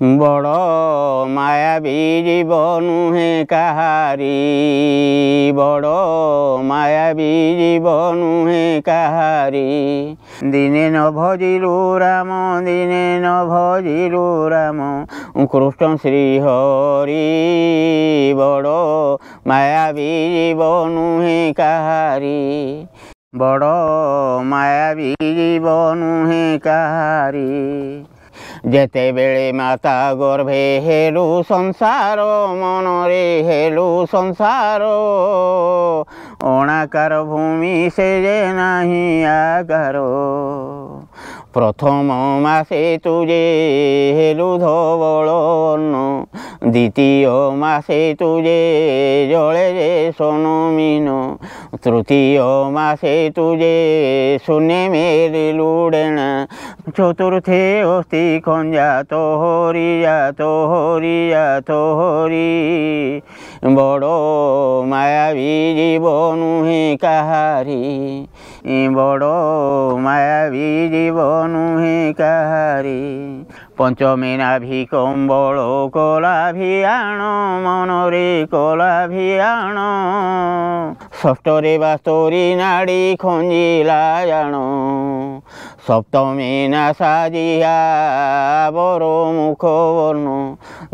ବଡ଼ ମାୟାବୀ ଜୀବ ନୁହେଁ କାହାରି ବଡ଼ ମାୟାବୀ ଜୀବ ନୁହେଁ କାହାରି ଦିନେ ନ ଭଜିଲୁ ରାମ ଦିନେ ନ ଭଜିଲୁ ରାମ କୃଷ୍ଣ ଶ୍ରୀହରି ବଡ଼ ମାୟାବୀ ଜୀବ ନୁହେଁ କାହାରି ବଡ଼ ମାୟାବୀ ଜୀବ ନୁହେଁ କାହାରି ଯେତେବେଳେ ମାତା ଗର୍ଭେ ହେଲୁ ସଂସାର ମନରେ ହେଲୁ ସଂସାର ଅଣାକାର ଭୂମି ସେ ଯେ ନାହିଁ ଆକାର প্রথম মাসে তুজে হেলু ধবল দ্বিতীয় মাসে তুজে জলে যে সনমিন তৃতীয় মাসে তুজে শুনে মেরে লুড়েনা চতুর্থে অস্তি খঞ্জা তো হরিজাত হরিজাত হরি বড় মায়াবী জীব নুহে কাহারি বড় মায়াবী জীব নুহে কাহারি পঞ্চমী নাভি কম্বল কলাভিয়াণ মনরে কলাভিয়াণ ষষ্ঠরে বাস্তরি নাড়ি খঞ্জিলা জাণ সপ্তমী না সাজিয়া বড় মুখ বর্ণ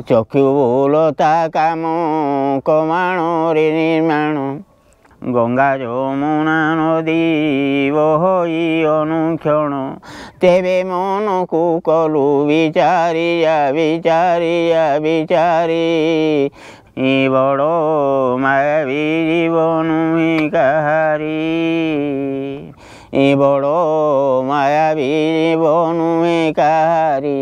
চক্ষু বোলতা কাম কমাণ রে নির্মাণ গঙ্গা যমুনা নদী বহই অনুক্ষণ তেবে মনকু কলু বিচারিয়া বিচারিয়া বিচারি ই বড় মায়াবি জীবন কাহারি ই বড় মায়াবি জীবন কাহারি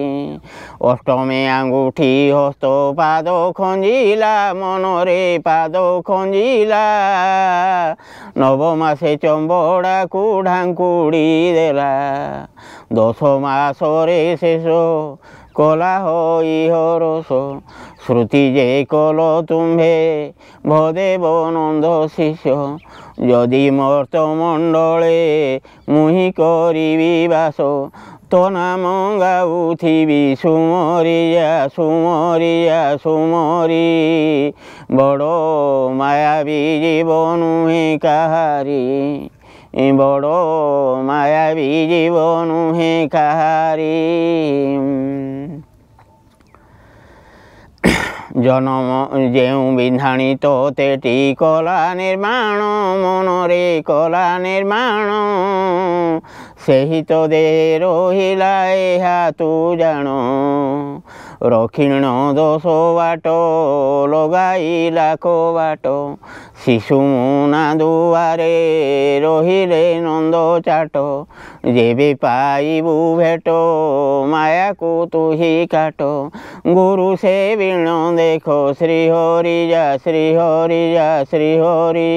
অষ্টমে আঙ্গুঠি হস্ত পাদ খঞ্জিলা মনরে পাদ খঞ্জিলা নবমাসে চম্বড়াকু ঢাঙ্কুড়ি দেলা দশ মাসরে শেষ কলা হই হরস শ্রুতি যে কল তুমে ভদেব নন্দ শিষ্য যদি মর্ত মণ্ডলে মুহি করিবি বাস তো নাম গাউথিবি সুমরিয়া সুমরিয়া সুমরি বড় মায়াবি জীবন কাহারি বড় মায়াবি জীবন কাহারি জনম যেউ বিধানিত তেটি কলা নির্মাণ মনরে কলা নির্মাণ ସେହି ତ ଦେ ରହିଲା ଏହା ତୁ ଜାଣ ରକ୍ଷିଣ ଦୋଷ ବାଟ ଲଗାଇଲା କବାଟ ଶିଶୁ ମୁନା ଦୁଆରେ ରହିଲେ ନନ୍ଦ ଚାଟ ଯେବେ ପାଇବୁ ଭେଟ ମାୟାକୁ ତୁହି କାଟ ଗୁରୁ ସେ ବିଣ ଦେଖ ଶ୍ରୀ ହରି ଯା ଶ୍ରୀ ହରି ଯା ଶ୍ରୀ ହରି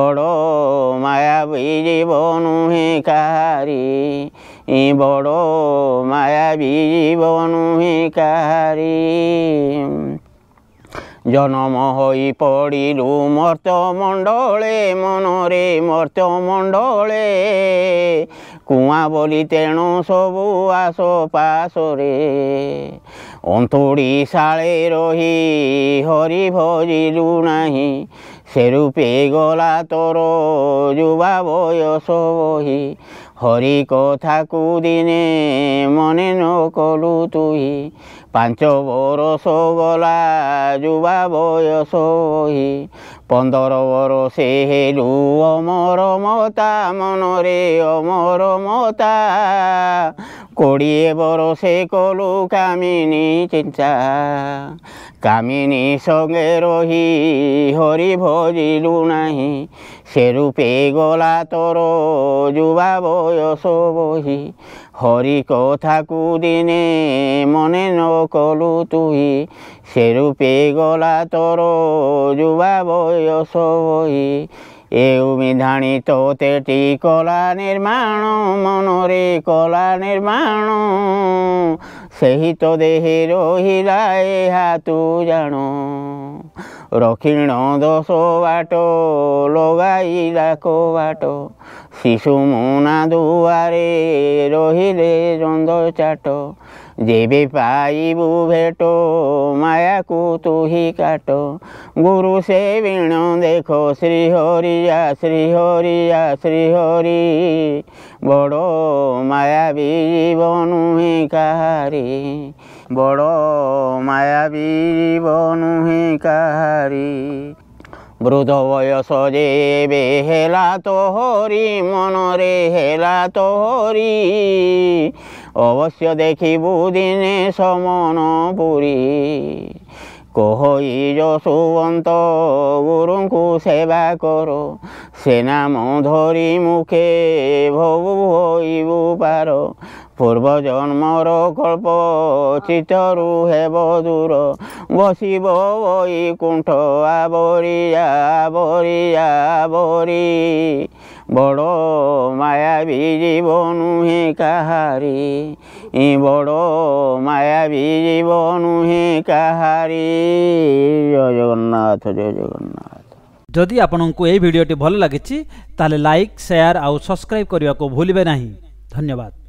ବଡ଼ ମାୟା ବି ଜୀବ ନୁହେଁ କା কাহারি বড় মায়াবী বনুহিকারি জনম হই পড়িলু মর্ত মণ্ডলে মনরে মর্ত মণ্ডলে কুয়া বলি তেণু সবু আস পাশরে অন্তরি সাড়ে রহি হরি ভজিলু নাহি সেরূপে গলা তোর যুবা বয়স বহি হরি কথাকু দিনে মনে নকলু তুই ପାଞ୍ଚ ବରଷ ଗଲା ଯୁବା ବୟସ ହୋଇ ପନ୍ଦର ବରଷେ ହେଲୁ ଅମର ମତା ମନରେ ଅମର ମତା କୋଡ଼ିଏ ବରଷେ କଲୁ କାମିନୀ ଚିଞ୍ଚା କାମିନୀ ସଙ୍ଗେ ରହି ହରି ଭଜିଲୁ ନାହିଁ ସେ ରୂପେ ଗଲା ତୋର ଯୁବା ବୟସ ବହି ହରି କଥାକୁ ଦିନେ ମନେ ନ କଲୁ ତୁହି ସେ ରୂପେ ଗଲା ତୋର ଯୁବା ବୟସ ବହି ଏଉମି ଧାଣି ତୋତେଟି କଳା ନିର୍ମାଣ ମନରେ କଳା ନିର୍ମାଣ ସେହି ତ ଦେହେ ରହିଲା ଏହା ତୁ ଜାଣ ରକ୍ଷିଣ ଦୋଷ ବାଟ ଲଗାଇଲା କବାଟ ଶିଶୁ ମୁନା ଦୁଆରେ ରହିଲେ ଚନ୍ଦ ଚାଟ ଯେବେ ପାଇବୁ ଭେଟ ମାୟାକୁ ତୁହି କାଟ ଗୁରୁ ସେ ବିଣ ଦେଖ ଶ୍ରୀ ହରିଆ ଶ୍ରୀ ହରିଆ ଶ୍ରୀ ହରି ବଡ଼ ମାୟାବୀ ଜୀବ ନୁହେଁ କାହାରି ବଡ଼ ମାୟାବୀ ଜୀବ ନୁହେଁ କାହାରି বৃদ্ধবয়স দেবে হেলা তোহরি মনরে হেলা তোহরি অবশ্য দেখিবু দিনে সমন পুরী কহই যশুবন্ত গুরুঙ্কু সেবা কর সে নাম ধরি মুখে ভবু হইবু পার পূর্ব জন্মর কল্প চিতরু হেব দূর বসিব ওই কুণ্ঠ আবরি আবরি আবরি বড় মায়াবী জীব নুহে কাহারি বড় মায়াবী জীব নুহে কাহারি জয় জগন্নাথ জয় জগন্নাথ যদি আপনার এই ভিডিওটি ভালো লাগিছে তাহলে লাইক শেয়ার আর ସବସ୍କ୍ରାଇବ୍ করা ভুলবে না ধন্যবাদ